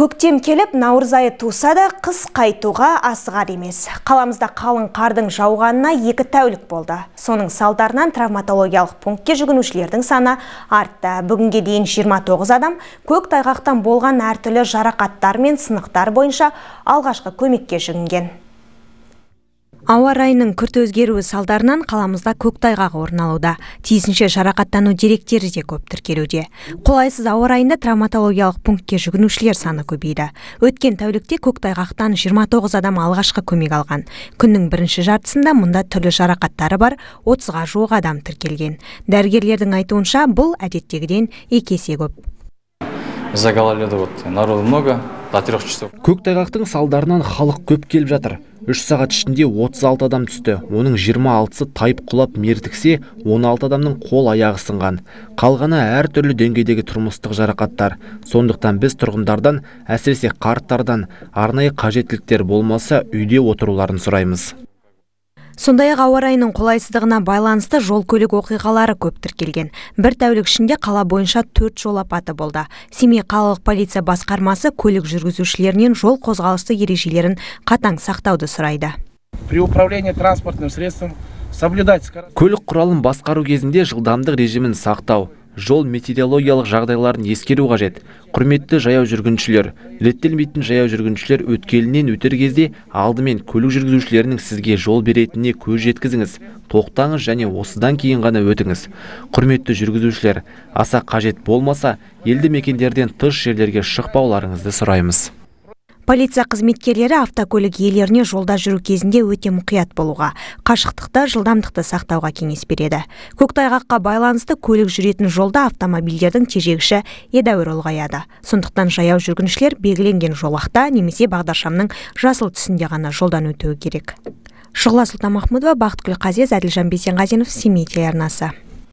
Көктем келіп, наурыз айы туса да қыс қайтуға асығар емес. Қаламызда қалың қардың жауғанына екі тәулік болды. Соның салдарынан травматологиялық пунктке жүгінушілердің саны артты. Бүгінге дейін 29 адам көк тайғақтан болған әртүрлі жарақаттар мен сынықтар бойынша алғашқы көмекке жүгінген ауа райының күрт өзгеруі салдарынан қаламызда көктайғақ орын алуда тиісінше жарақаттану деректері де көп тіркелуде қолайсыз ауа райында травматологиялық пунктке жүгінушілер саны көбейді өткен тәулікте көктайғақтан 29 адам алғашқы көмек алған күннің бірінші жартысында мұнда түрлі жарақаттары бар 30-ға жуық адам тіркелген дәрігерлердің айтуынша бұл әдеттегіден екі есе көп гололеда вот народу много көктайғақтың салдарынан халық көп келіп жатыр үш сағат ішінде 36 адам түсті оның 26-сы тайып құлап мертіксе 16 адамның қол аяғы сынған қалғаны әртүрлі деңгейдегі тұрмыстық жарақаттар сондықтан біз тұрғындардан әсіресе қарттардан арнайы қажеттіліктер болмаса үйде отыруларын сұраймыз сондай ақ ауа райының қолайсыздығына байланысты жол көлік оқиғалары көп тіркелген бір тәулік ішінде қала бойынша төрт жол апаты болды семей қалалық полиция басқармасы көлік жүргізушілерінен жол қозғалысы ережелерін қатаң сақтауды сұрайды при управлении транспортным средством соблюдать көлік құралын басқару кезінде жылдамдық режимін сақтау жол метеорологиялық жағдайларын ескеру қажет құрметті жаяу жүргіншілер реттелмейтін жаяу жүргіншілер өткелінен өтер кезде алдымен көлік жүргізушілерінің сізге жол беретініне көз жеткізіңіз тоқтаңыз және осыдан кейін ғана өтіңіз құрметті жүргізушілер аса қажет болмаса елді мекендерден тыс жерлерге шықпауларыңызды сұраймыз полиция қызметкерлері автокөлік иелеріне жолда жүру кезінде өте мұқият болуға қашықтықта жылдамдықты сақтауға кеңес береді көктайғаққа байланысты көлік жүретін жолда автомобильдердің тежегіші едәуір ұлғаяды сондықтан жаяу жүргіншілер белгіленген жолақта немесе бағдаршамның жасыл түсінде ғана жолдан өтуі керек шұғыла сұлтанмахмұдова бақытгүл қазез әділжан бейсенғазинов семей телеарнасы